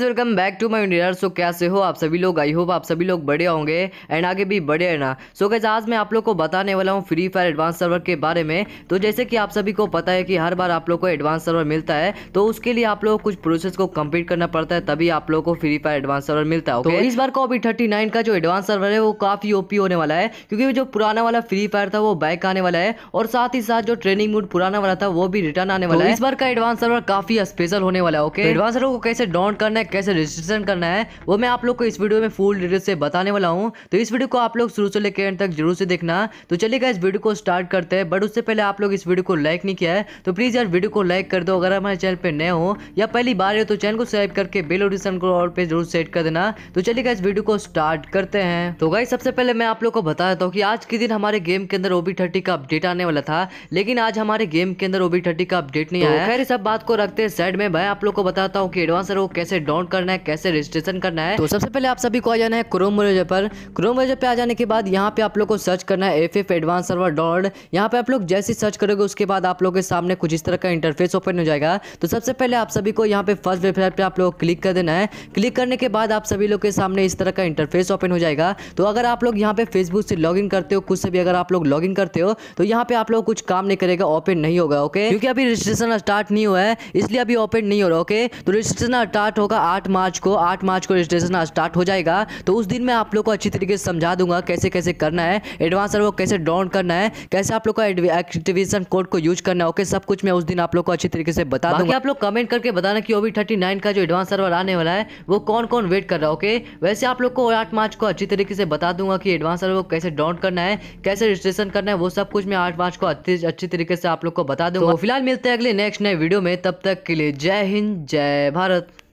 welcome back to my universe so कैसे हो आप सभी लोग आई होप आप सभी लोग बड़े होंगे एंड आगे भी बड़े हैं ना सो गैस आज मैं आप लोग को बताने वाला हूँ फ्री फायर एडवांस सर्वर के बारे में तो जैसे कि आप सभी को पता है कि हर बार आप लोग को एडवांस सर्वर मिलता है तो उसके लिए आप लोग कुछ प्रोसेस को कम्प्लीट करना पड़ता है तभी आप लोग को फ्री फायर एडवांस सर्वर मिलता है तो इस बार को अभी थर्टी नाइन का जो एडवांस सर्वर है वो काफी ओपी होने वाला है क्योंकि जो पुराना वाला फ्री फायर था वो बैक आने वाला है और साथ ही साथ जो ट्रेनिंग मूड पुराना वाला था वो भी रिटर्न आने वाला तो है इस बार का एडवांस सर्वर काफी स्पेशल होने वाला है ओके एडवांस सर्वर को कैसे डाउन करना है कैसे रजिस्ट्रेशन करना है वो मैं आप लोग को इस वीडियो में फुल डिटेल से बताने वाला हूँ तो इस वीडियो को आप लोग शुरू से लेकर एंड तक जरूर से देखना तो चलिएगा इस वीडियो को स्टार्ट करते हैं बट उससे पहले आप लोग इस वीडियो को लाइक नहीं किया है तो प्लीज़ यार वीडियो को लाइक कर दो अगर हमारे चैनल पर नए हो या पहली बार है तो चैनल को सब्सक्राइब करके बेल नोटिफिकेशन को और पे जरूर सेट कर देना तो चलिएगा इस वीडियो को स्टार्ट करते हैं तो गाई सबसे पहले मैं आप लोग को बता देता हूँ कि आज के दिन हमारे गेम के अंदर ओबी थर्टी का अपडेट आने वाला था लेकिन आज हमारे गेम के अंदर ओबी थर्टी का अपडेट नहीं तो आया खैर सब बात को रखते हैं साइड में भाई आप लोग को बताता हूँ कि एडवांसर वो कैसे डाउनलोड करना है कैसे रजिस्ट्रेशन करना है तो सबसे पहले आप सभी को आ जाना है क्रोम ब्राउजर पर क्रोम ब्राउजर पे आ जाने के बाद यहाँ पे आप लोग को सर्च करना है F F advance server dot यहाँ पे आप लोग जैसे सर्च करोगे उसके बाद आप लोग के सामने कुछ इस तरह का इंटरफेस ओपन हो जाएगा तो सबसे पहले आप सभी को यहाँ पे फर्स्ट वेबसाइट पर आप लोग क्लिक कर देना है क्लिक करने के बाद आप सभी लोग के सामने इस तरह का इंटरफेस ओपन हो जाएगा तो अगर आप लोग यहाँ पे फेसबुक से लॉग करते हो कुछ से भी अगर आप लोग लॉग करते हो तो यहाँ पे आप लोग कुछ काम नहीं करेगा ओपन नहीं होगा ओके क्योंकि अभी रजिस्ट्रेशन स्टार्ट नहीं हुआ है इसलिए अभी ओपन नहीं हो रहा ओके तो रजिस्ट्रेशन स्टार्ट होगा होगा आठ मार्च को आठ मार्च को रजिस्ट्रेशन स्टार्ट हो जाएगा तो उस दिन मैं आप लोग को अच्छी तरीके से समझा दूंगा कैसे कैसे करना है एडवांस सर्वर कैसे डाउन करना है कैसे आप लोग का एक्टिवेशन कोड को यूज करना है ओके सब कुछ मैं उस दिन आप लोग को अच्छी तरीके से बता दूंगा आप लोग कमेंट करके बताना कि ओवी थर्टी नाइन का जो एडवांस सर्वर आने वाला है वो कौन कौन वेट कर रहा है ओके वैसे आप लोग को आठ मार्च को अच्छी तरीके से बता दूंगा कि एडवांस सर्वर कैसे डाउन करना है कैसे रजिस्ट्रेशन करना है वो सब कुछ मैं आठ मार्च को अच्छी तरीके से आप लोग को बता तो दूंगा फिलहाल मिलते हैं अगले नेक्स्ट नए वीडियो में तब तक के लिए जय हिंद जय भारत